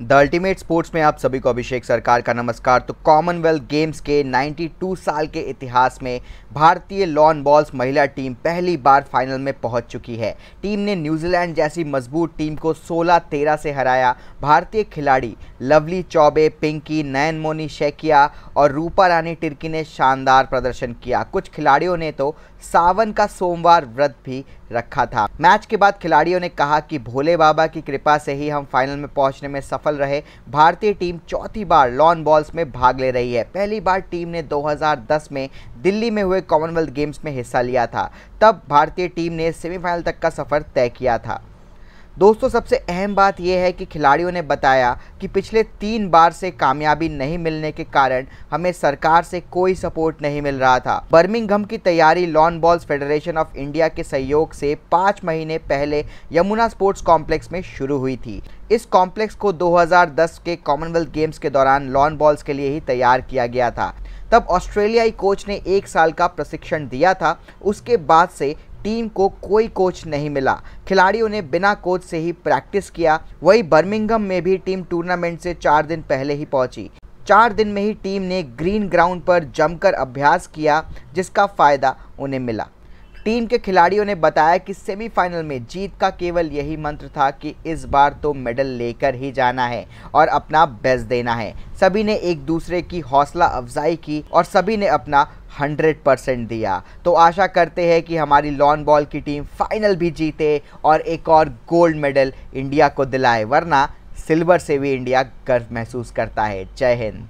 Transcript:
the ultimate sports में आप सभी को अभिषेक सरकार का नमस्कार तो कॉमनवेल्थ गेम्स के 92 साल के इतिहास में भारतीय लॉन बॉल्स महिला टीम पहली बार फाइनल में पहुंच चुकी है टीम ने न्यूजीलैंड जैसी मजबूत टीम को 16-13 से हराया भारतीय खिलाड़ी लवली चौबे पिंकी नयन मोनी शेकिया और रूपा रानी टिर्की ने शानदार प्रदर्शन किया कुछ खिलाड़ियों ने तो सावन का सोमवार व्रत भी रखा था मैच के बाद खिलाड़ियों ने कहा कि भोले बाबा की कृपा से ही हम फाइनल में पहुंचने में सफल सफल रहे भारतीय टीम चौथी बार लॉन बॉल्स में भाग ले रही है पहली बार टीम ने 2010 में दिल्ली में हुए कॉमनवेल्थ गेम्स में हिस्सा लिया था तब भारतीय टीम ने सेमीफाइनल तक का सफ़र तय किया था दोस्तों सबसे अहम बात यह है कि खिलाड़ियों ने बताया कि पिछले तीन बार से कामयाबी नहीं मिलने के कारण हमें सरकार से कोई सपोर्ट नहीं मिल रहा था बर्मिंग की तैयारी lawn bowls federation of India के सहयोग से पाँच महीने पहले यमुना स्पोर्ट्स कॉम्प्लेक्स में शुरू हुई थी इस कॉम्प्लेक्स को 2010 के कॉमनवेल्थ गेम्स के दौरान लॉन बॉल्स के लिए ही तैयार किया गया था तब ऑस्ट्रेलियाई कोच ने एक साल का प्रशिक्षण दिया था उसके बाद से टीम को कोई कोच नहीं मिला खिलाड़ियों ने बिना कोच से ही प्रैक्टिस किया वही बर्मिंगम में भी टीम टूर्नामेंट से चार दिन पहले ही पहुंची चार दिन में ही टीम ने ग्रीन ग्राउंड पर जमकर अभ्यास किया जिसका फ़ायदा उन्हें मिला टीम के खिलाड़ियों ने बताया कि सेमीफाइनल में जीत का केवल यही मंत्र था कि इस बार तो मेडल लेकर ही जाना है और अपना बेस्ट देना है सभी ने एक दूसरे की हौसला अफजाई की और सभी ने अपना 100 परसेंट दिया तो आशा करते हैं कि हमारी लॉन बॉल की टीम फाइनल भी जीते और एक और गोल्ड मेडल इंडिया को दिलाए वरना सिल्वर से भी इंडिया गर्व महसूस करता है जय हिंद